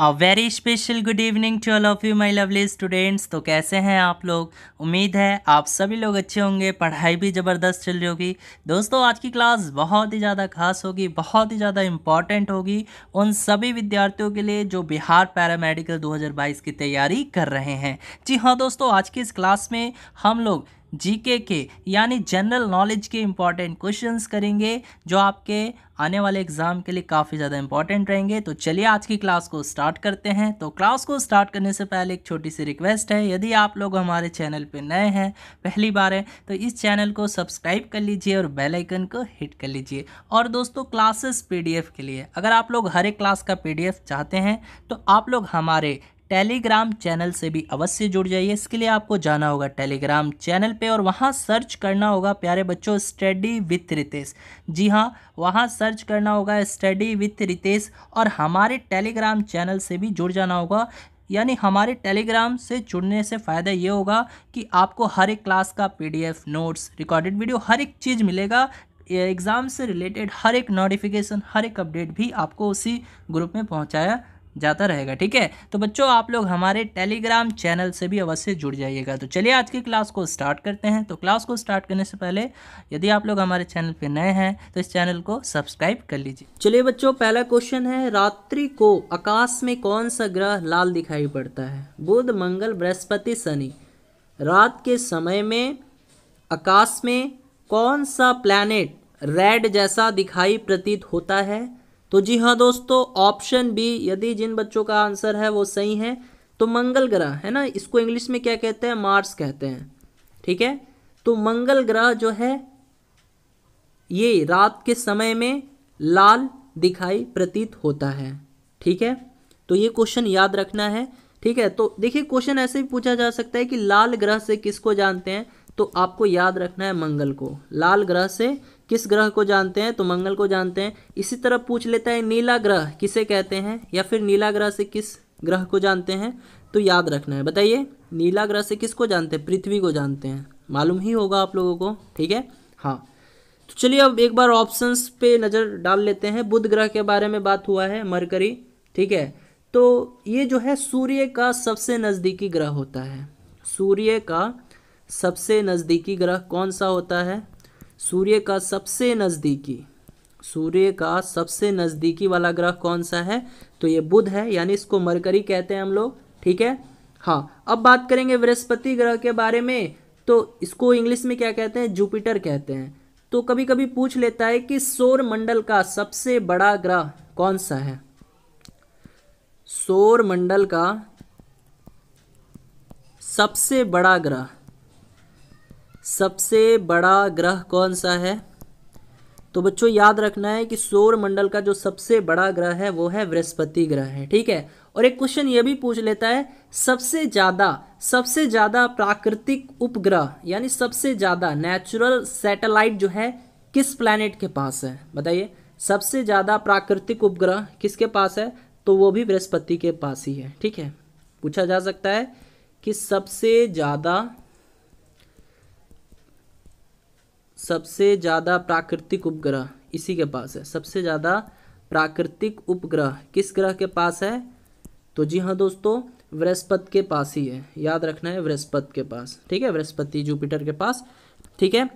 a very special good evening to all of you my lovely students तो कैसे हैं आप लोग उम्मीद है आप सभी लोग अच्छे होंगे पढ़ाई भी ज़बरदस्त चल रही होगी दोस्तों आज की क्लास बहुत ही ज़्यादा खास होगी बहुत ही ज़्यादा इम्पॉर्टेंट होगी उन सभी विद्यार्थियों के लिए जो बिहार पैरामेडिकल 2022 की तैयारी कर रहे हैं जी हाँ दोस्तों आज की इस क्लास में हम लोग जीके के यानी जनरल नॉलेज के इम्पॉर्टेंट क्वेश्चंस करेंगे जो आपके आने वाले एग्ज़ाम के लिए काफ़ी ज़्यादा इंपॉर्टेंट रहेंगे तो चलिए आज की क्लास को स्टार्ट करते हैं तो क्लास को स्टार्ट करने से पहले एक छोटी सी रिक्वेस्ट है यदि आप लोग हमारे चैनल पर नए हैं पहली बार है तो इस चैनल को सब्सक्राइब कर लीजिए और बेलाइकन को हिट कर लीजिए और दोस्तों क्लासेस पी के लिए अगर आप लोग हर एक क्लास का पी चाहते हैं तो आप लोग हमारे टेलीग्राम चैनल से भी अवश्य जुड़ जाइए इसके लिए आपको जाना होगा टेलीग्राम चैनल पे और वहाँ सर्च करना होगा प्यारे बच्चों स्टडी विथ रितेश जी हाँ वहाँ सर्च करना होगा स्टडी विथ रितेश और हमारे टेलीग्राम चैनल से भी जुड़ जाना होगा यानी हमारे टेलीग्राम से जुड़ने से फ़ायदा ये होगा कि आपको हर एक क्लास का पी नोट्स रिकॉर्डेड वीडियो हर एक चीज़ मिलेगा एग्ज़ाम से रिलेटेड हर एक नोटिफिकेशन हर एक अपडेट भी आपको उसी ग्रुप में पहुँचाया जाता रहेगा ठीक है तो बच्चों आप लोग हमारे टेलीग्राम चैनल से भी अवश्य जुड़ जाइएगा तो चलिए आज की क्लास को स्टार्ट करते हैं तो क्लास को स्टार्ट करने से पहले यदि आप लोग हमारे चैनल पर नए हैं तो इस चैनल को सब्सक्राइब कर लीजिए चलिए बच्चों पहला क्वेश्चन है रात्रि को आकाश में कौन सा ग्रह लाल दिखाई पड़ता है बुध मंगल बृहस्पति शनि रात के समय में आकाश में कौन सा प्लैनेट रेड जैसा दिखाई प्रतीत होता है तो जी हाँ दोस्तों ऑप्शन बी यदि जिन बच्चों का आंसर है वो सही है तो मंगल ग्रह है ना इसको इंग्लिश में क्या कहते हैं मार्स कहते हैं ठीक है तो मंगल ग्रह जो है ये रात के समय में लाल दिखाई प्रतीत होता है ठीक है तो ये क्वेश्चन याद रखना है ठीक है तो देखिए क्वेश्चन ऐसे भी पूछा जा सकता है कि लाल ग्रह से किसको जानते हैं तो आपको याद रखना है मंगल को लाल ग्रह से किस ग्रह को जानते हैं तो मंगल को जानते हैं इसी तरह पूछ लेता है नीला ग्रह किसे कहते हैं या फिर नीला ग्रह से किस ग्रह को जानते हैं तो याद रखना है बताइए नीला ग्रह से किसको जानते हैं पृथ्वी को जानते हैं मालूम ही होगा आप लोगों को ठीक है हाँ तो चलिए अब एक बार ऑप्शंस पे नज़र डाल लेते हैं बुध ग्रह के बारे में बात हुआ है मरकरी ठीक है तो ये जो है सूर्य का सबसे नज़दीकी ग्रह होता है सूर्य का सबसे नज़दीकी ग्रह कौन सा होता है सूर्य का सबसे नज़दीकी सूर्य का सबसे नज़दीकी वाला ग्रह कौन सा है तो ये बुध है यानी इसको मरकरी कहते हैं हम लोग ठीक है हाँ अब बात करेंगे बृहस्पति ग्रह के बारे में तो इसको इंग्लिश में क्या कहते हैं जुपिटर कहते हैं तो कभी कभी पूछ लेता है कि सौर मंडल का सबसे बड़ा ग्रह कौन सा है सौर मंडल का सबसे बड़ा ग्रह सबसे बड़ा ग्रह कौन सा है तो बच्चों याद रखना है कि सौर मंडल का जो सबसे बड़ा ग्रह है वो है बृहस्पति ग्रह है ठीक है और एक क्वेश्चन ये भी पूछ लेता है सबसे ज़्यादा सबसे ज़्यादा प्राकृतिक उपग्रह यानी सबसे ज़्यादा नेचुरल सैटेलाइट जो है किस प्लैनेट के पास है बताइए सबसे ज़्यादा प्राकृतिक उपग्रह किसके पास है तो वो भी बृहस्पति के पास ही है ठीक है पूछा जा सकता है कि सबसे ज़्यादा सबसे ज़्यादा प्राकृतिक उपग्रह इसी के पास है सबसे ज़्यादा प्राकृतिक उपग्रह किस ग्रह के पास है तो जी हाँ दोस्तों बृहस्पति के पास ही है याद रखना है बृहस्पति के पास ठीक है बृहस्पति जुपिटर के पास ठीक है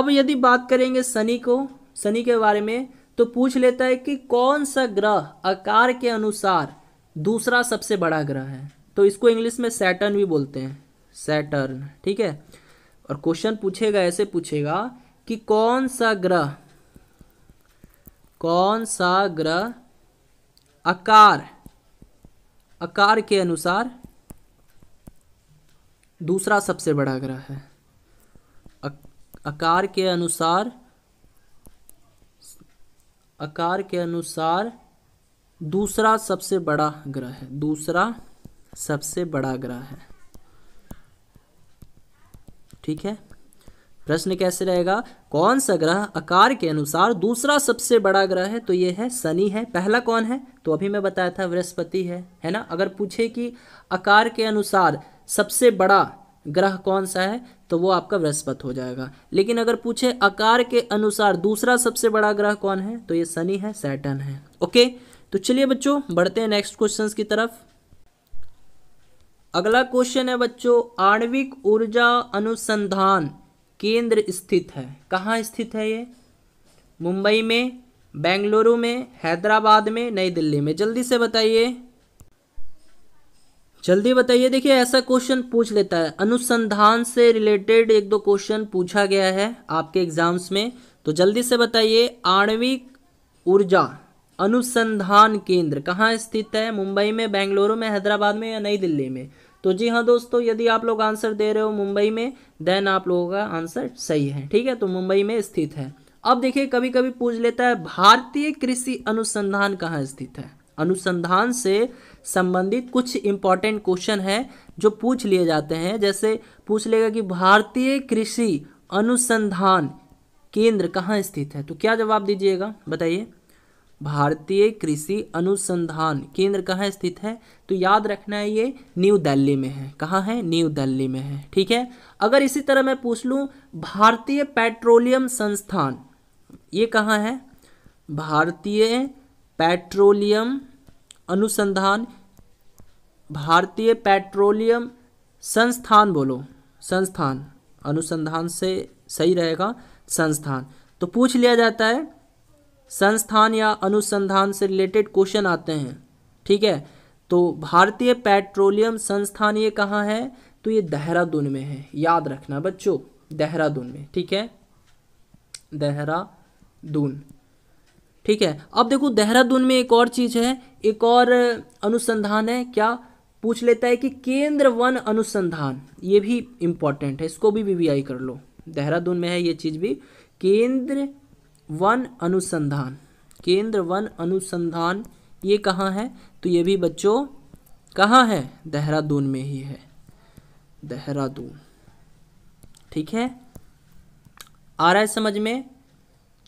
अब यदि बात करेंगे शनि को शनि के बारे में तो पूछ लेता है कि कौन सा ग्रह आकार के अनुसार दूसरा सबसे बड़ा ग्रह है तो इसको इंग्लिश में सैटर्न भी बोलते हैं सैटर्न ठीक है और क्वेश्चन पूछेगा ऐसे पूछेगा कि कौन सा ग्रह कौन सा ग्रह आकार आकार के अनुसार दूसरा सबसे बड़ा ग्रह है आकार के अनुसार आकार के अनुसार दूसरा सबसे बड़ा ग्रह है दूसरा सबसे बड़ा ग्रह है ठीक है प्रश्न कैसे रहेगा कौन सा ग्रह आकार के अनुसार दूसरा सबसे बड़ा ग्रह है तो ये है शनि है पहला कौन है तो अभी मैं बताया था बृहस्पति है है ना अगर पूछे कि आकार के अनुसार सबसे बड़ा ग्रह कौन सा है तो वो आपका बृहस्पति हो जाएगा लेकिन अगर पूछे आकार के अनुसार दूसरा सबसे बड़ा ग्रह कौन है तो ये शनि है सैटन है ओके तो चलिए बच्चों बढ़ते हैं नेक्स्ट क्वेश्चन की तरफ अगला क्वेश्चन है बच्चों आणविक ऊर्जा अनुसंधान केंद्र स्थित है कहाँ स्थित है ये मुंबई में बेंगलुरु में हैदराबाद में नई दिल्ली में जल्दी से बताइए जल्दी बताइए देखिए ऐसा क्वेश्चन पूछ लेता है अनुसंधान से रिलेटेड एक दो क्वेश्चन पूछा गया है आपके एग्जाम्स में तो जल्दी से बताइए आणविक ऊर्जा अनुसंधान केंद्र कहाँ स्थित है मुंबई में बेंगलुरु में हैदराबाद में या नई दिल्ली में तो जी हाँ दोस्तों यदि आप लोग आंसर दे रहे हो मुंबई में देन आप लोगों का आंसर सही है ठीक है तो मुंबई में स्थित है अब देखिए कभी कभी पूछ लेता है भारतीय कृषि अनुसंधान कहाँ स्थित है अनुसंधान से संबंधित कुछ इंपॉर्टेंट क्वेश्चन है जो पूछ लिए जाते हैं जैसे पूछ लेगा कि भारतीय कृषि अनुसंधान केंद्र कहाँ स्थित है तो क्या जवाब दीजिएगा बताइए भारतीय कृषि अनुसंधान केंद्र कहाँ स्थित है तो याद रखना है ये न्यू दिल्ली में है कहाँ है न्यू दिल्ली में है ठीक है अगर इसी तरह मैं पूछ लूँ भारतीय पेट्रोलियम संस्थान ये कहाँ है भारतीय पेट्रोलियम अनुसंधान भारतीय पेट्रोलियम संस्थान बोलो संस्थान अनुसंधान से सही रहेगा संस्थान तो पूछ लिया जाता है संस्थान या अनुसंधान से रिलेटेड क्वेश्चन आते हैं ठीक है तो भारतीय पेट्रोलियम संस्थान ये कहाँ है तो ये देहरादून में है याद रखना बच्चों देहरादून में ठीक है देहरादून ठीक है अब देखो देहरादून में एक और चीज़ है एक और अनुसंधान है क्या पूछ लेता है कि केंद्र वन अनुसंधान ये भी इंपॉर्टेंट है इसको भी वीवीआई कर लो देहरादून में है ये चीज़ भी केंद्र वन अनुसंधान केंद्र वन अनुसंधान ये कहाँ है तो ये भी बच्चों कहाँ है देहरादून में ही है देहरादून ठीक है आ रहा है समझ में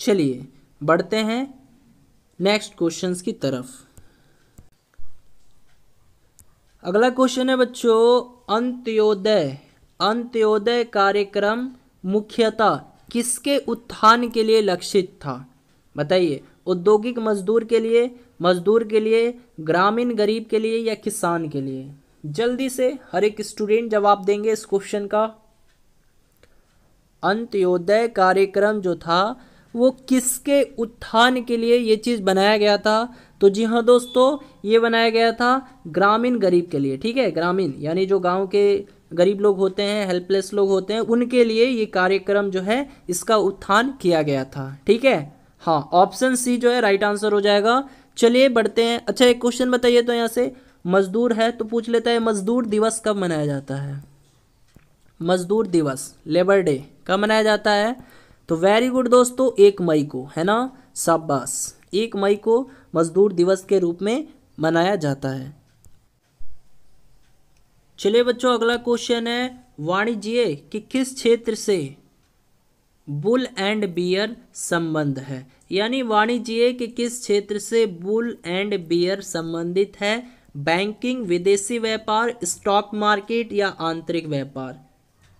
चलिए बढ़ते हैं नेक्स्ट क्वेश्चंस की तरफ अगला क्वेश्चन है बच्चों अंत्योदय अंत्योदय कार्यक्रम मुख्यतः किसके उत्थान के लिए लक्षित था बताइए औद्योगिक मजदूर के लिए मजदूर के लिए ग्रामीण गरीब के लिए या किसान के लिए जल्दी से हर एक स्टूडेंट जवाब देंगे इस क्वेश्चन का अंत्योदय कार्यक्रम जो था वो किसके उत्थान के लिए ये चीज़ बनाया गया था तो जी हाँ दोस्तों ये बनाया गया था ग्रामीण गरीब के लिए ठीक है ग्रामीण यानी जो गांव के गरीब लोग होते हैं हेल्पलेस लोग होते हैं उनके लिए ये कार्यक्रम जो है इसका उत्थान किया गया था ठीक है हाँ ऑप्शन सी जो है राइट आंसर हो जाएगा चलिए बढ़ते हैं अच्छा एक क्वेश्चन बताइए तो यहाँ से मजदूर है तो पूछ लेता है मजदूर दिवस कब मनाया जाता है मजदूर दिवस लेबर डे कब मनाया जाता है तो वेरी गुड दोस्तों एक मई को है ना शाबाश एक मई को मजदूर दिवस के रूप में मनाया जाता है चलिए बच्चों अगला क्वेश्चन है वाणिज्य कि किस क्षेत्र से बुल एंड बियर संबंध है यानी वाणिज्य कि किस क्षेत्र से बुल एंड बियर संबंधित है बैंकिंग विदेशी व्यापार स्टॉक मार्केट या आंतरिक व्यापार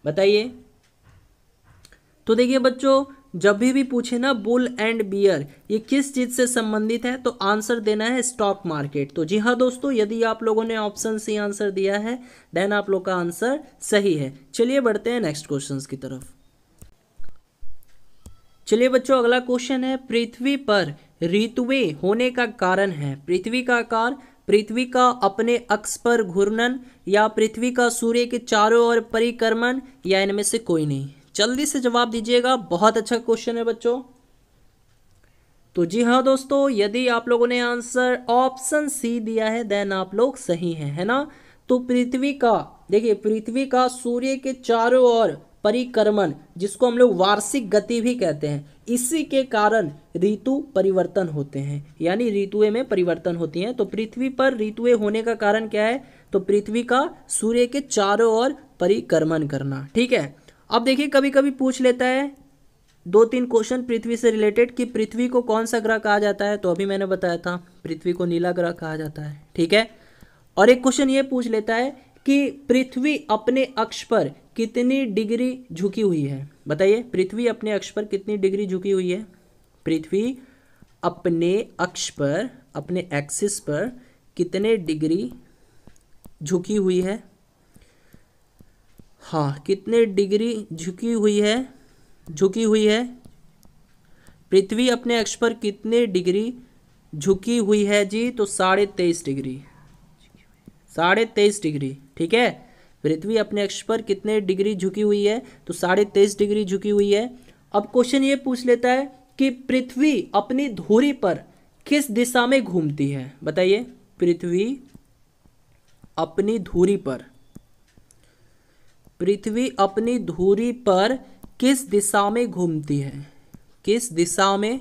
बताइए तो देखिए बच्चों जब भी भी पूछे ना बुल एंड बियर ये किस चीज़ से संबंधित है तो आंसर देना है स्टॉक मार्केट तो जी हाँ दोस्तों यदि आप लोगों ने ऑप्शन सी आंसर दिया है देन आप लोग का आंसर सही है चलिए बढ़ते हैं नेक्स्ट क्वेश्चन की तरफ चलिए बच्चों अगला क्वेश्चन है पृथ्वी पर ऋतुवे होने का कारण है पृथ्वी का आकार पृथ्वी का अपने अक्ष पर घूर्णन या पृथ्वी का सूर्य के चारों ओर परिक्रमण या इनमें से कोई नहीं जल्दी से जवाब दीजिएगा बहुत अच्छा क्वेश्चन है बच्चों तो जी हाँ दोस्तों यदि आप लोगों ने आंसर ऑप्शन सी दिया है देन आप लोग सही हैं है ना तो पृथ्वी का देखिए पृथ्वी का सूर्य के चारों ओर परिक्रमण जिसको हम लोग वार्षिक गति भी कहते हैं इसी के कारण ऋतु परिवर्तन होते हैं यानी ऋतुएं में परिवर्तन होती हैं तो पृथ्वी पर ऋतुएं होने का कारण क्या है तो पृथ्वी का सूर्य के चारों ओर परिक्रमण करना ठीक है अब देखिए कभी कभी पूछ लेता है दो तीन क्वेश्चन पृथ्वी से रिलेटेड कि पृथ्वी को कौन सा ग्रह कहा जाता है तो अभी मैंने बताया था पृथ्वी को नीला ग्रह कहा जाता है ठीक है और एक क्वेश्चन ये पूछ लेता है कि पृथ्वी अपने अक्ष पर कितनी डिग्री झुकी हुई है बताइए पृथ्वी अपने अक्ष पर कितनी डिग्री झुकी हुई है पृथ्वी अपने अक्ष पर अपने एक्सिस पर कितने डिग्री झुकी हुई है हाँ कितने डिग्री झुकी हुई है झुकी हुई है पृथ्वी अपने अक्ष पर कितने डिग्री झुकी हुई है जी तो साढ़े तेईस डिग्री साढ़े तेईस डिग्री ठीक है पृथ्वी अपने अक्ष पर कितने डिग्री झुकी हुई है तो साढ़े तेईस डिग्री झुकी हुई है अब क्वेश्चन ये पूछ लेता है कि पृथ्वी अपनी धुरी पर किस दिशा में घूमती है बताइए पृथ्वी अपनी धुरी पर पृथ्वी अपनी धुरी पर किस दिशा में घूमती है किस दिशा में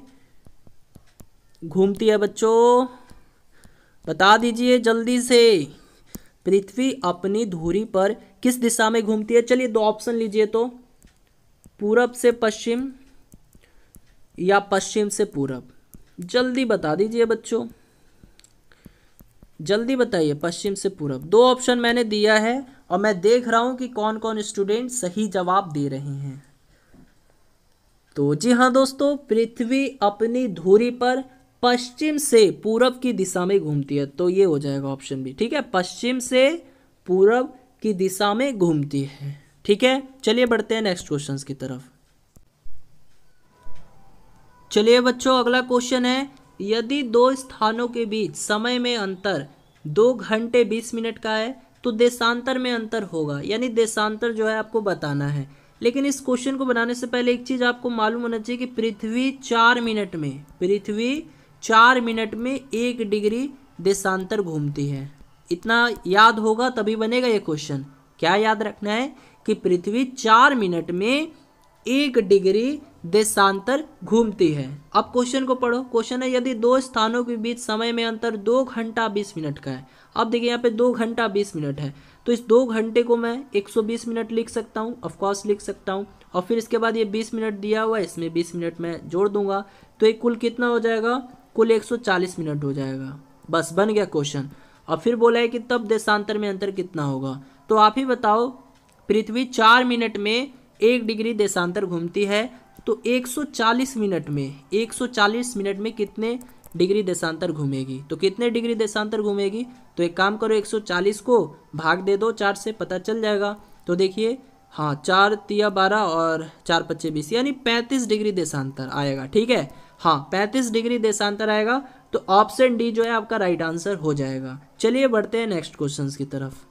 घूमती है बच्चों बता दीजिए जल्दी से पृथ्वी अपनी धुरी पर किस दिशा में घूमती है चलिए दो ऑप्शन लीजिए तो पूरब से पश्चिम या पश्चिम से पूरब जल्दी बता दीजिए बच्चों जल्दी बताइए पश्चिम से पूरब दो ऑप्शन मैंने दिया है और मैं देख रहा हूँ कि कौन कौन स्टूडेंट सही जवाब दे रहे हैं तो जी हाँ दोस्तों पृथ्वी अपनी धुरी पर पश्चिम से पूरब की दिशा में घूमती है तो ये हो जाएगा ऑप्शन बी ठीक है पश्चिम से पूरब की दिशा में घूमती है ठीक है चलिए बढ़ते हैं नेक्स्ट क्वेश्चन की तरफ चलिए बच्चों अगला क्वेश्चन है यदि दो स्थानों के बीच समय में अंतर दो घंटे बीस मिनट का है तो देशांतर में अंतर होगा यानी देशांतर जो है आपको बताना है लेकिन इस क्वेश्चन को बनाने से पहले एक चीज़ आपको मालूम होना चाहिए कि पृथ्वी चार मिनट में पृथ्वी चार मिनट में एक डिग्री देशांतर घूमती है इतना याद होगा तभी बनेगा ये क्वेश्चन क्या याद रखना है कि पृथ्वी चार मिनट में एक डिग्री देशांतर घूमती है अब क्वेश्चन को पढ़ो क्वेश्चन है यदि दो स्थानों के बीच समय में अंतर दो घंटा बीस मिनट का है अब देखिए यहाँ पे दो घंटा बीस मिनट है तो इस दो घंटे को मैं एक सौ बीस मिनट लिख सकता हूँ ऑफकोर्स लिख सकता हूँ और फिर इसके बाद ये बीस मिनट दिया हुआ है इसमें बीस मिनट मैं जोड़ दूंगा तो ये कुल कितना हो जाएगा कुल एक सौ चालीस मिनट हो जाएगा बस बन गया क्वेश्चन और फिर बोला है कि तब देशांतर में अंतर कितना होगा तो आप ही बताओ पृथ्वी चार मिनट में एक डिग्री देशांतर घूमती है तो 140 मिनट में 140 मिनट में कितने डिग्री देशांतर घूमेगी तो कितने डिग्री देशांतर घूमेगी तो एक काम करो 140 को भाग दे दो चार से पता चल जाएगा तो देखिए हाँ चार तिया बारह और चार पच्चे बीस यानी पैंतीस डिग्री देशांतर आएगा ठीक है हाँ पैंतीस डिग्री देशांतर आएगा तो ऑप्शन डी जो है आपका राइट आंसर हो जाएगा चलिए बढ़ते हैं नेक्स्ट क्वेश्चन की तरफ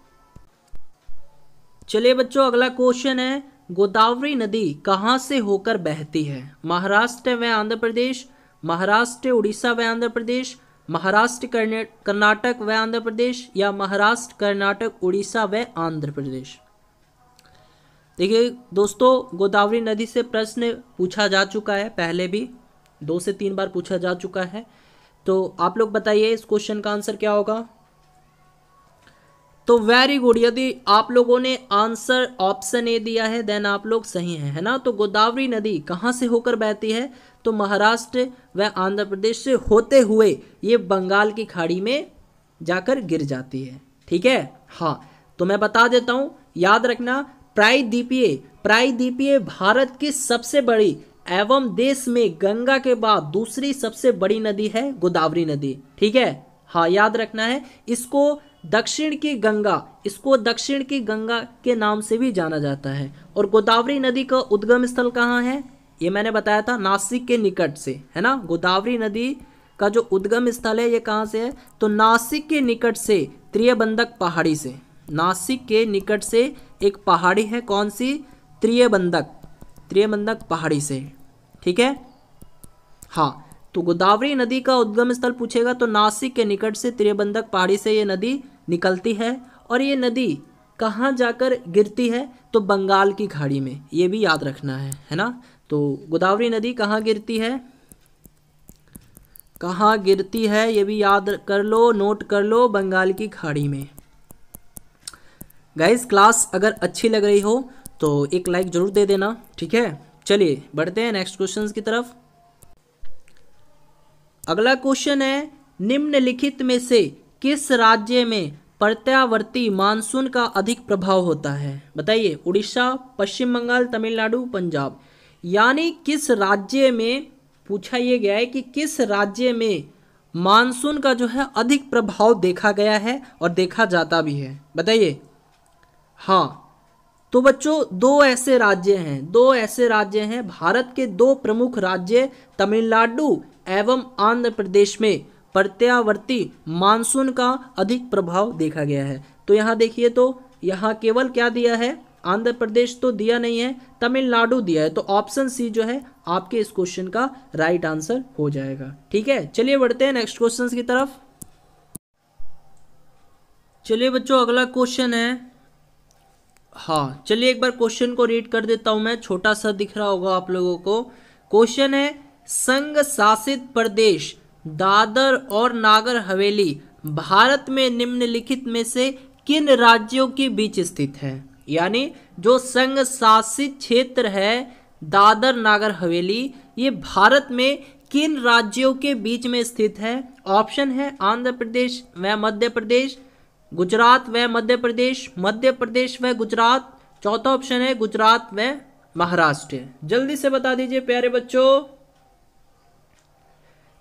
चलिए बच्चों अगला क्वेश्चन है गोदावरी नदी कहाँ से होकर बहती है महाराष्ट्र व आंध्र प्रदेश महाराष्ट्र उड़ीसा व आंध्र प्रदेश महाराष्ट्र कर्नाटक व आंध्र प्रदेश या महाराष्ट्र कर्नाटक उड़ीसा व आंध्र प्रदेश देखिए दोस्तों गोदावरी नदी से प्रश्न पूछा जा चुका है पहले भी दो से तीन बार पूछा जा चुका है तो आप लोग बताइए इस क्वेश्चन का आंसर क्या होगा तो वेरी गुड यदि आप लोगों ने आंसर ऑप्शन ए दिया है देन आप लोग सही हैं है ना तो गोदावरी नदी कहाँ से होकर बहती है तो महाराष्ट्र व आंध्र प्रदेश से होते हुए ये बंगाल की खाड़ी में जाकर गिर जाती है ठीक है हाँ तो मैं बता देता हूँ याद रखना प्रायद्वीपीय प्रायद्वीपीय भारत की सबसे बड़ी एवं देश में गंगा के बाद दूसरी सबसे बड़ी नदी है गोदावरी नदी ठीक है हाँ याद रखना है इसको दक्षिण की गंगा इसको दक्षिण की गंगा के नाम से भी जाना जाता है और गोदावरी नदी का उद्गम स्थल कहाँ है ये मैंने बताया था नासिक के निकट से है ना गोदावरी नदी का जो उद्गम स्थल है ये कहाँ से है तो नासिक के निकट से त्रियबंधक पहाड़ी से नासिक के निकट से एक पहाड़ी है कौन सी त्रियबंधक त्रियबंधक पहाड़ी से ठीक है हाँ तो गोदावरी नदी का उद्गम स्थल पूछेगा तो नासिक के निकट से त्रियबंधक पहाड़ी से ये नदी निकलती है और ये नदी कहाँ जाकर गिरती है तो बंगाल की खाड़ी में ये भी याद रखना है है ना तो गोदावरी नदी कहाँ गिरती है कहाँ गिरती है ये भी याद कर लो नोट कर लो बंगाल की खाड़ी में गाइस क्लास अगर अच्छी लग रही हो तो एक लाइक ज़रूर दे देना ठीक है चलिए बढ़ते हैं नेक्स्ट क्वेश्चन की तरफ अगला क्वेश्चन है निम्नलिखित में से किस राज्य में प्रत्यावर्ती मानसून का अधिक प्रभाव होता है बताइए उड़ीसा पश्चिम बंगाल तमिलनाडु पंजाब यानी किस राज्य में पूछा यह गया है कि किस राज्य में मानसून का जो है अधिक प्रभाव देखा गया है और देखा जाता भी है बताइए हाँ तो बच्चों दो ऐसे राज्य हैं दो ऐसे राज्य हैं भारत के दो प्रमुख राज्य तमिलनाडु एवं आंध्र प्रदेश में प्रत्यावर्ती मानसून का अधिक प्रभाव देखा गया है तो यहाँ देखिए तो यहाँ केवल क्या दिया है आंध्र प्रदेश तो दिया नहीं है तमिलनाडु दिया है तो ऑप्शन सी जो है आपके इस क्वेश्चन का राइट आंसर हो जाएगा ठीक है चलिए बढ़ते हैं नेक्स्ट क्वेश्चन की तरफ चलिए बच्चों अगला क्वेश्चन है हाँ चलिए एक बार क्वेश्चन को रीड कर देता हूं मैं छोटा सा दिख रहा होगा आप लोगों को क्वेश्चन है संघ शासित प्रदेश दादर और नागर हवेली भारत में निम्नलिखित में से किन राज्यों के बीच स्थित है यानी जो संघ शासित क्षेत्र है दादर नागर हवेली ये भारत में किन राज्यों के बीच में स्थित है ऑप्शन है आंध्र प्रदेश व मध्य प्रदेश गुजरात व मध्य प्रदेश मध्य प्रदेश व गुजरात चौथा ऑप्शन है गुजरात व महाराष्ट्र जल्दी से बता दीजिए प्यारे बच्चों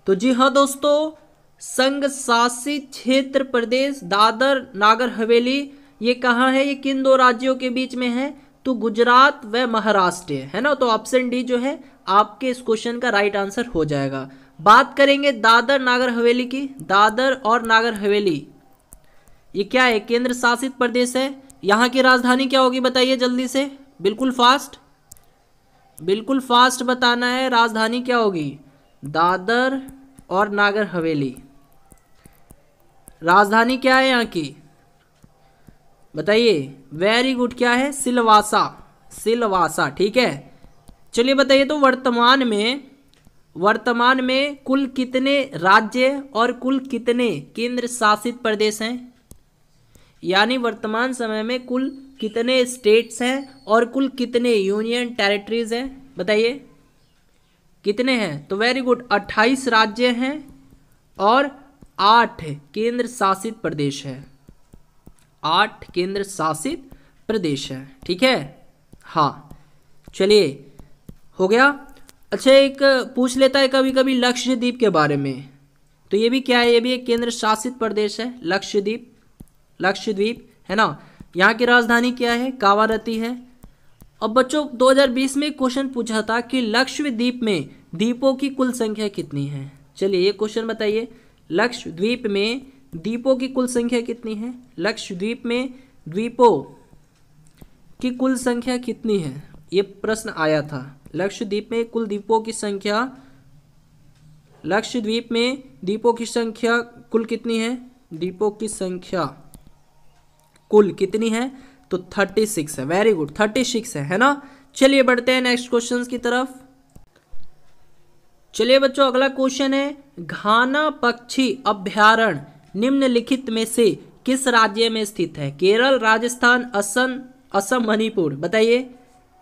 तो जी हाँ दोस्तों संघ शासित क्षेत्र प्रदेश दादर नागर हवेली ये कहाँ है ये किन दो राज्यों के बीच में है तो गुजरात व महाराष्ट्र है ना तो ऑप्शन डी जो है आपके इस क्वेश्चन का राइट आंसर हो जाएगा बात करेंगे दादर नागर हवेली की दादर और नागर हवेली ये क्या है केंद्र शासित प्रदेश है यहाँ की राजधानी क्या होगी बताइए जल्दी से बिल्कुल फास्ट बिल्कुल फास्ट बताना है राजधानी क्या होगी दादर और नागर हवेली राजधानी क्या है यहाँ की बताइए वेरी गुड क्या है सिलवासा सिलवासा ठीक है चलिए बताइए तो वर्तमान में वर्तमान में कुल कितने राज्य और कुल कितने केंद्र शासित प्रदेश हैं यानी वर्तमान समय में कुल कितने स्टेट्स हैं और कुल कितने यूनियन टेरिटरीज हैं बताइए कितने हैं तो वेरी गुड अट्ठाईस राज्य हैं और आठ केंद्र शासित प्रदेश है आठ केंद्र शासित प्रदेश है ठीक है हाँ चलिए हो गया अच्छा एक पूछ लेता है कभी कभी लक्षद्वीप के बारे में तो ये भी क्या है ये भी एक केंद्र शासित प्रदेश है लक्षद्वीप लक्षद्वीप है ना यहाँ की राजधानी क्या है कावारती है अब बच्चों 2020 में क्वेश्चन पूछा था कि लक्षद्वीप में द्वीपों की कुल संख्या कितनी है चलिए ये क्वेश्चन बताइए लक्षद्वीप में द्वीपों की कुल संख्या कितनी है लक्षद्वीप में द्वीपों की कुल संख्या कितनी है ये प्रश्न आया था लक्षद्वीप में कुल द्वीपों की संख्या लक्षद्वीप में द्वीपों की संख्या कुल कितनी है द्वीपों की संख्या कुल कितनी है तो थर्टी सिक्स है वेरी गुड थर्टी सिक्स है है ना चलिए बढ़ते हैं नेक्स्ट क्वेश्चन की तरफ चलिए बच्चों अगला क्वेश्चन है घाना पक्षी अभ्यारण्य निम्नलिखित में से किस राज्य में स्थित है केरल राजस्थान असम असम मणिपुर बताइए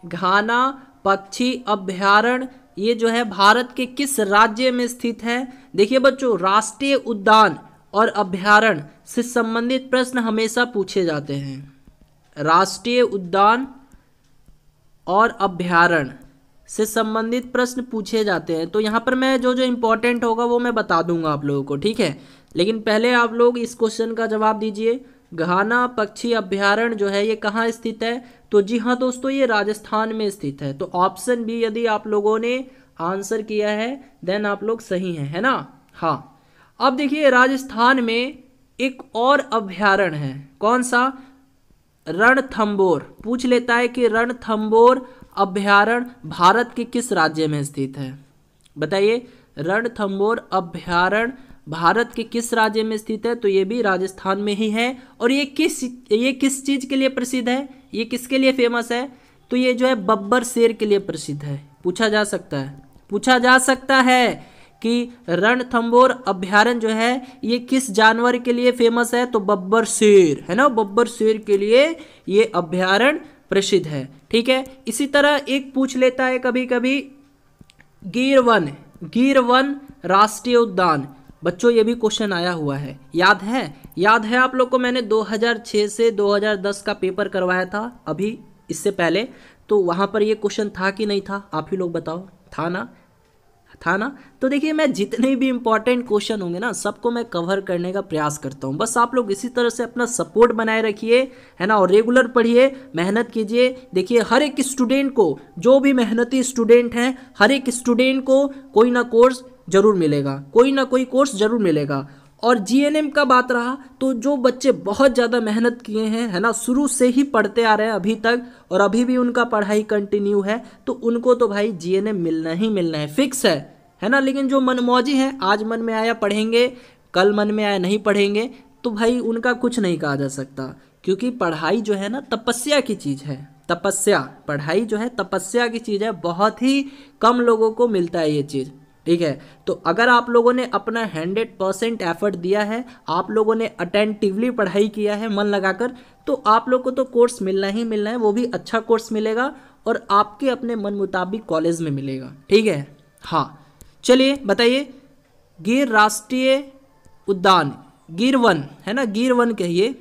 घाना पक्षी अभ्यारण्य ये जो है भारत के किस राज्य में स्थित है देखिए बच्चों राष्ट्रीय उद्यान और अभ्यारण्य से संबंधित प्रश्न हमेशा पूछे जाते हैं राष्ट्रीय उद्यान और अभ्यारण्य से संबंधित प्रश्न पूछे जाते हैं तो यहाँ पर मैं जो जो इम्पोर्टेंट होगा वो मैं बता दूंगा आप लोगों को ठीक है लेकिन पहले आप लोग इस क्वेश्चन का जवाब दीजिए घाना पक्षी अभ्यारण्य जो है ये कहाँ स्थित है तो जी हाँ दोस्तों ये राजस्थान में स्थित है तो ऑप्शन भी यदि आप लोगों ने आंसर किया है देन आप लोग सही हैं है ना हाँ अब देखिए राजस्थान में एक और अभ्यारण्य है कौन सा रणथंबोर पूछ लेता है कि रणथंबोर अभ्यारण्य भारत के किस राज्य में स्थित है बताइए रणथंबोर अभ्यारण्य भारत के किस राज्य में स्थित है तो ये भी राजस्थान में ही है और ये किस ये किस चीज़ के लिए प्रसिद्ध है ये किसके लिए फेमस है तो ये जो है बब्बर शेर के लिए प्रसिद्ध है पूछा जा सकता है पूछा जा सकता है कि रणथंबोर अभ्यारण्य जो है ये किस जानवर के लिए फेमस है तो बब्बर शेर है ना बब्बर शेर के लिए ये अभ्यारण्य प्रसिद्ध है ठीक है इसी तरह एक पूछ लेता है कभी कभी गिर वन गिर वन राष्ट्रीय उद्यान बच्चों ये भी क्वेश्चन आया हुआ है याद है याद है आप लोग को मैंने 2006 से 2010 का पेपर करवाया था अभी इससे पहले तो वहाँ पर ये क्वेश्चन था कि नहीं था आप ही लोग बताओ था ना था ना तो देखिए मैं जितने भी इंपॉर्टेंट क्वेश्चन होंगे ना सबको मैं कवर करने का प्रयास करता हूँ बस आप लोग इसी तरह से अपना सपोर्ट बनाए रखिए है ना और रेगुलर पढ़िए मेहनत कीजिए देखिए हर एक स्टूडेंट को जो भी मेहनती स्टूडेंट हैं हर एक स्टूडेंट को कोई ना कोर्स जरूर मिलेगा कोई ना कोई कोर्स जरूर मिलेगा और जीएनएम का बात रहा तो जो बच्चे बहुत ज़्यादा मेहनत किए हैं है ना शुरू से ही पढ़ते आ रहे हैं अभी तक और अभी भी उनका पढ़ाई कंटिन्यू है तो उनको तो भाई जीएनएम मिलना ही मिलना है फिक्स है है ना लेकिन जो मनमौजी हैं आज मन में आया पढ़ेंगे कल मन में आया नहीं पढ़ेंगे तो भाई उनका कुछ नहीं कहा जा सकता क्योंकि पढ़ाई जो है ना तपस्या की चीज़ है तपस्या पढ़ाई जो है तपस्या की चीज़ है बहुत ही कम लोगों को मिलता है ये चीज़ ठीक है तो अगर आप लोगों ने अपना हंड्रेड परसेंट एफर्ट दिया है आप लोगों ने अटेंटिवली पढ़ाई किया है मन लगाकर तो आप लोग को तो कोर्स मिलना ही मिलना है वो भी अच्छा कोर्स मिलेगा और आपके अपने मन मुताबिक कॉलेज में मिलेगा ठीक है हाँ चलिए बताइए गिर राष्ट्रीय उद्यान गिर वन है ना गिर वन कहिए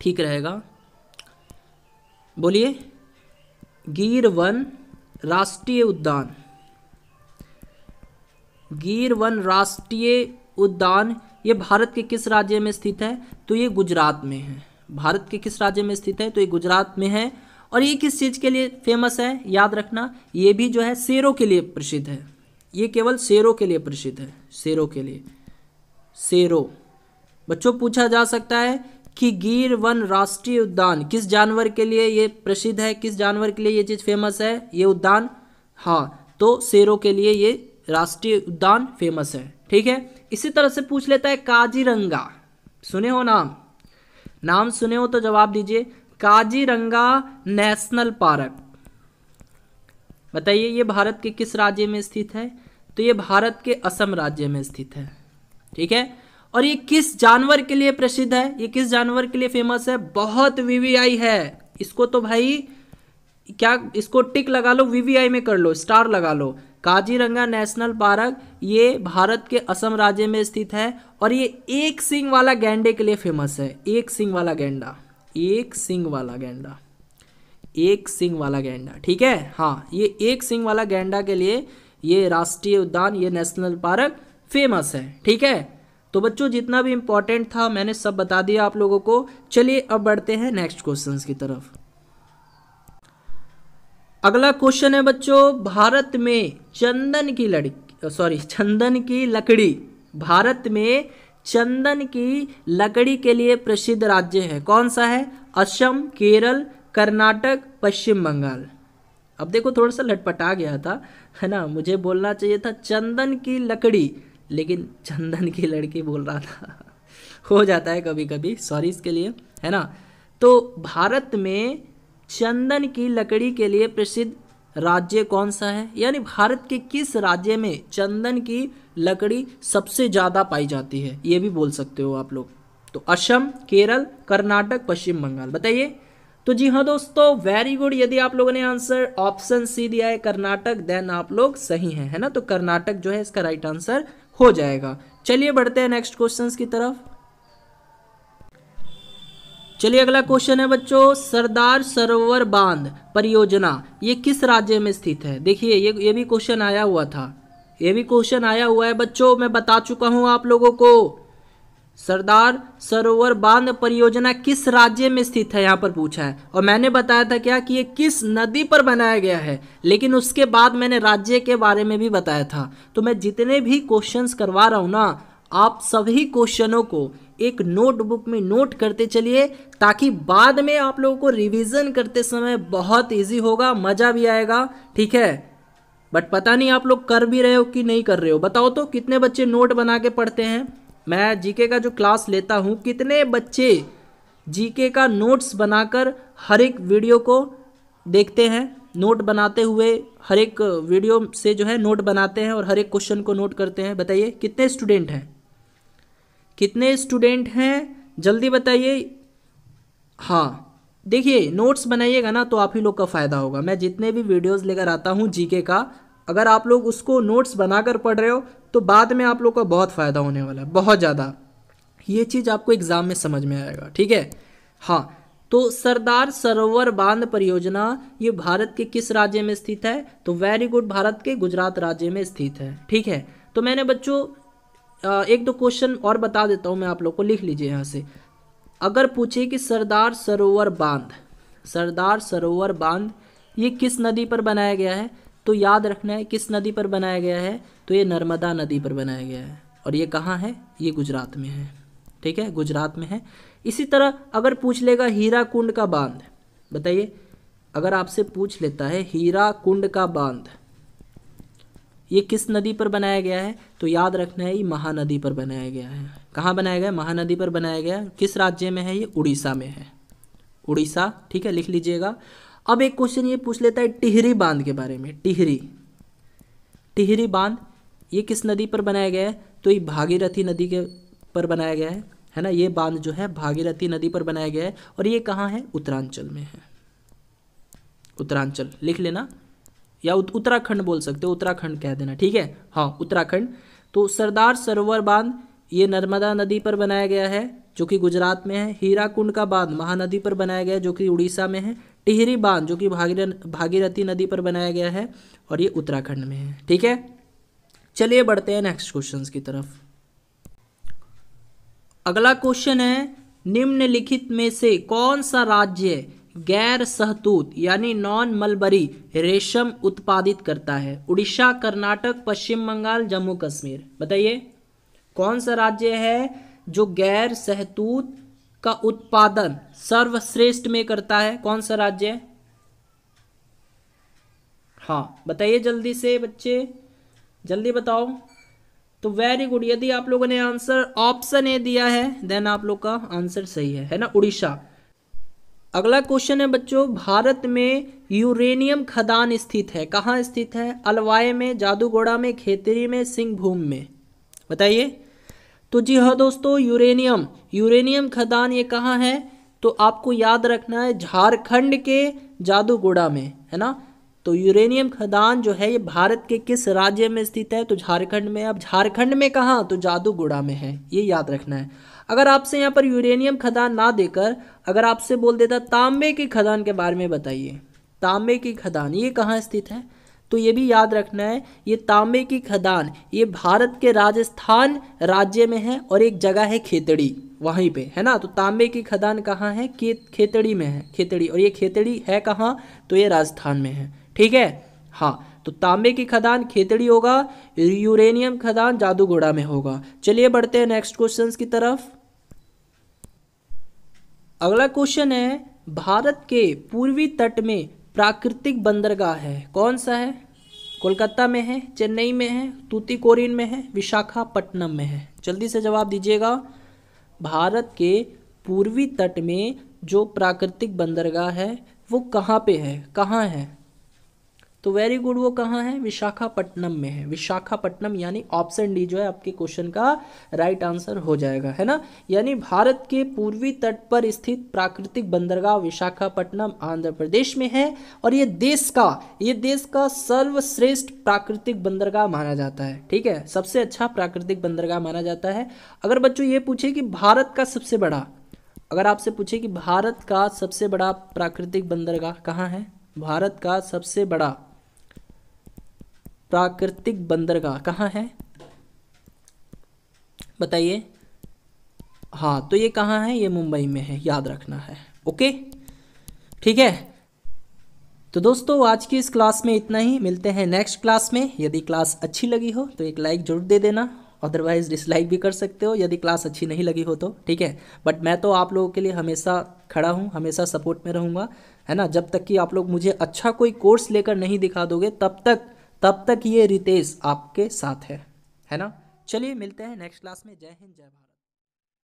ठीक रहेगा बोलिए गिर वन राष्ट्रीय उद्यान गीर वन राष्ट्रीय उद्यान ये भारत के किस राज्य में स्थित है तो ये गुजरात में है भारत के किस राज्य में स्थित है तो ये गुजरात में है और ये किस चीज़ के लिए फेमस है याद रखना ये भी जो है शेरों के लिए प्रसिद्ध है ये केवल शेरों के लिए प्रसिद्ध है शेरों के लिए शेरों बच्चों पूछा जा सकता है कि गिर वन राष्ट्रीय उद्यान किस जानवर के लिए ये प्रसिद्ध है किस जानवर के लिए ये चीज़ फेमस है ये उद्यान हाँ तो शेरों के लिए ये राष्ट्रीय उद्यान फेमस है ठीक है इसी तरह से पूछ लेता है काजीरंगा सुने हो नाम नाम सुने हो तो जवाब दीजिए काजीरंगा नेशनल पार्क बताइए ये भारत के किस राज्य में स्थित है तो ये भारत के असम राज्य में स्थित है ठीक है और ये किस जानवर के लिए प्रसिद्ध है ये किस जानवर के लिए फेमस है बहुत वीवीआई है इसको तो भाई क्या इसको टिक लगा लो वीवीआई में कर लो स्टार लगा लो काजीरंगा नेशनल पार्क ये भारत के असम राज्य में स्थित है और ये एक सिंग वाला गैंडे के लिए फेमस है एक सिंग वाला गेंडा एक सिंग वाला गेंडा एक सिंग वाला गेंडा ठीक है हाँ ये एक सिंग वाला गेंडा के लिए ये राष्ट्रीय उद्यान ये नेशनल पार्क फेमस है ठीक है तो बच्चों जितना भी इम्पोर्टेंट था मैंने सब बता दिया आप लोगों को चलिए अब बढ़ते हैं नेक्स्ट क्वेश्चंस की तरफ अगला क्वेश्चन है बच्चों भारत में चंदन की लड़की सॉरी चंदन की लकड़ी भारत में चंदन की लकड़ी के लिए प्रसिद्ध राज्य है कौन सा है असम केरल कर्नाटक पश्चिम बंगाल अब देखो थोड़ा सा लटपट आ गया था है ना मुझे बोलना चाहिए था चंदन की लकड़ी लेकिन चंदन की लड़की बोल रहा था हो जाता है कभी कभी सॉरी इसके लिए है ना तो भारत में चंदन की लकड़ी के लिए प्रसिद्ध राज्य कौन सा है यानी भारत के किस राज्य में चंदन की लकड़ी सबसे ज़्यादा पाई जाती है ये भी बोल सकते हो आप लोग तो असम केरल कर्नाटक पश्चिम बंगाल बताइए तो जी हाँ दोस्तों वेरी गुड यदि आप लोगों ने आंसर ऑप्शन सी दिया है कर्नाटक देन आप लोग सही हैं है ना तो कर्नाटक जो है इसका राइट आंसर हो जाएगा चलिए बढ़ते हैं नेक्स्ट क्वेश्चंस की तरफ चलिए अगला क्वेश्चन है बच्चों सरदार सरोवर बांध परियोजना ये किस राज्य में स्थित है देखिए ये ये भी क्वेश्चन आया हुआ था ये भी क्वेश्चन आया हुआ है बच्चों मैं बता चुका हूँ आप लोगों को सरदार सरोवर बांध परियोजना किस राज्य में स्थित है यहाँ पर पूछा है और मैंने बताया था क्या कि ये किस नदी पर बनाया गया है लेकिन उसके बाद मैंने राज्य के बारे में भी बताया था तो मैं जितने भी क्वेश्चंस करवा रहा हूँ ना आप सभी क्वेश्चनों को एक नोटबुक में नोट करते चलिए ताकि बाद में आप लोगों को रिवीजन करते समय बहुत इजी होगा मज़ा भी आएगा ठीक है बट पता नहीं आप लोग कर भी रहे हो कि नहीं कर रहे हो बताओ तो कितने बच्चे नोट बना के पढ़ते हैं मैं जीके का जो क्लास लेता हूँ कितने बच्चे जीके का नोट्स बनाकर हर एक वीडियो को देखते हैं नोट बनाते हुए हर एक वीडियो से जो है नोट बनाते हैं और हर एक क्वेश्चन को नोट करते हैं बताइए कितने स्टूडेंट हैं कितने स्टूडेंट हैं जल्दी बताइए हाँ देखिए नोट्स बनाइएगा ना तो आप ही लोग का फ़ायदा होगा मैं जितने भी वीडियोस लेकर आता हूँ जीके का अगर आप लोग उसको नोट्स बनाकर पढ़ रहे हो तो बाद में आप लोग का बहुत फ़ायदा होने वाला है बहुत ज़्यादा ये चीज़ आपको एग्ज़ाम में समझ में आएगा ठीक है हाँ तो सरदार सरोवर बांध परियोजना ये भारत के किस राज्य में स्थित है तो वेरी गुड भारत के गुजरात राज्य में स्थित है ठीक है तो मैंने बच्चों एक दो क्वेश्चन और बता देता हूँ मैं आप लोग को लिख लीजिए यहाँ से अगर पूछे कि सरदार सरोवर बांध सरदार सरोवर बांध ये किस नदी पर बनाया गया है तो याद रखना है किस नदी पर बनाया गया है तो ये नर्मदा नदी पर बनाया गया है और ये कहाँ है ये गुजरात में है ठीक है गुजरात में है इसी तरह अगर पूछ लेगा हीरा कुंड का बांध बताइए अगर आपसे पूछ लेता है हीरा कुंड का बांध ये किस नदी पर बनाया गया है तो याद रखना है ये महानदी पर बनाया गया है कहाँ बनाया गया महानदी पर बनाया गया किस राज्य में है ये उड़ीसा में है उड़ीसा ठीक है लिख लीजिएगा अब एक क्वेश्चन ये पूछ लेता है टिहरी बांध के बारे में टिहरी टिहरी बांध ये किस नदी पर बनाया गया है तो ये भागीरथी नदी के पर बनाया गया है है ना ये बांध जो है भागीरथी नदी पर बनाया गया है और ये कहाँ है उत्तरांचल में है उत्तरांचल लिख लेना या उत्तराखंड बोल सकते हो उत्तराखंड कह देना ठीक है हाँ उत्तराखंड तो सरदार सरोवर बांध ये नर्मदा नदी पर बनाया गया है जो कि गुजरात में है हीराकुंड का बांध महानदी पर बनाया गया है जो कि उड़ीसा में है टिहरी बांध जो कि भागीरथी नदी पर बनाया गया है और ये उत्तराखंड में है ठीक है चलिए बढ़ते हैं नेक्स्ट क्वेश्चन की तरफ अगला क्वेश्चन है निम्नलिखित में से कौन सा राज्य गैर सहतूत यानी नॉन मलबरी रेशम उत्पादित करता है उड़ीसा कर्नाटक पश्चिम बंगाल जम्मू कश्मीर बताइए कौन सा राज्य है जो गैर सहतूत का उत्पादन सर्वश्रेष्ठ में करता है कौन सा राज्य हाँ बताइए जल्दी से बच्चे जल्दी बताओ तो वेरी गुड यदि आप लोगों ने आंसर ऑप्शन ए दिया है देन आप लोग का आंसर सही है है ना उड़ीसा अगला क्वेश्चन है बच्चों भारत में यूरेनियम खदान स्थित है कहाँ स्थित है अलवाए में जादूगोड़ा में खेतरी में सिंहभूम में बताइए तो जी हाँ दोस्तों यूरेनियम यूरेनियम खदान ये कहाँ है तो आपको याद रखना है झारखंड के जादूगोड़ा में है ना तो यूरेनियम खदान जो है ये भारत के किस राज्य में स्थित है तो झारखंड में अब झारखंड में कहाँ तो जादूगोड़ा में है ये याद रखना है अगर आपसे यहाँ पर यूरेनियम खदान ना देकर अगर आपसे बोल देता तांबे की खदान के बारे में बताइए तांबे की खदान ये कहाँ स्थित है तो ये भी याद रखना है ये तांबे की खदान ये भारत के राजस्थान राज्य में है और एक जगह है खेतड़ी वहीं पे है ना तो तांबे की खदान कहाँ है खेतड़ी में है खेतड़ी और ये खेतड़ी है कहाँ तो ये राजस्थान में है ठीक है हाँ तो तांबे की खदान खेतड़ी होगा यूरेनियम खदान जादूगोड़ा में होगा चलिए बढ़ते हैं नेक्स्ट क्वेश्चन की तरफ अगला क्वेश्चन है भारत के पूर्वी तट में प्राकृतिक बंदरगाह है कौन सा है कोलकाता में है चेन्नई में है तूतीकोरिन में है विशाखापट्टनम में है जल्दी से जवाब दीजिएगा भारत के पूर्वी तट में जो प्राकृतिक बंदरगाह है वो कहाँ पे है कहाँ है तो वेरी गुड वो कहाँ है विशाखापट्टनम में है विशाखापट्टनम यानी ऑप्शन डी जो है आपके क्वेश्चन का राइट आंसर हो जाएगा है ना यानी भारत के पूर्वी तट पर स्थित प्राकृतिक बंदरगाह विशाखापट्टनम आंध्र प्रदेश में है और ये देश का ये देश का सर्वश्रेष्ठ प्राकृतिक बंदरगाह माना जाता है ठीक है सबसे अच्छा प्राकृतिक बंदरगाह माना जाता है अगर बच्चों ये पूछे कि भारत का सबसे बड़ा अगर आपसे पूछे कि भारत का सबसे बड़ा प्राकृतिक बंदरगाह कहाँ है भारत का सबसे बड़ा प्राकृतिक बंदरगाह कहाँ है बताइए हाँ तो ये कहाँ है ये मुंबई में है याद रखना है ओके ठीक है तो दोस्तों आज की इस क्लास में इतना ही मिलते हैं नेक्स्ट क्लास में यदि क्लास अच्छी लगी हो तो एक लाइक जरूर दे देना अदरवाइज़ डिसलाइक भी कर सकते हो यदि क्लास अच्छी नहीं लगी हो तो ठीक है बट मैं तो आप लोगों के लिए हमेशा खड़ा हूँ हमेशा सपोर्ट में रहूँगा है ना जब तक कि आप लोग मुझे अच्छा कोई कोर्स लेकर नहीं दिखा दोगे तब तक तब तक ये रितेश आपके साथ है है ना चलिए मिलते हैं नेक्स्ट क्लास में जय हिंद जय भारत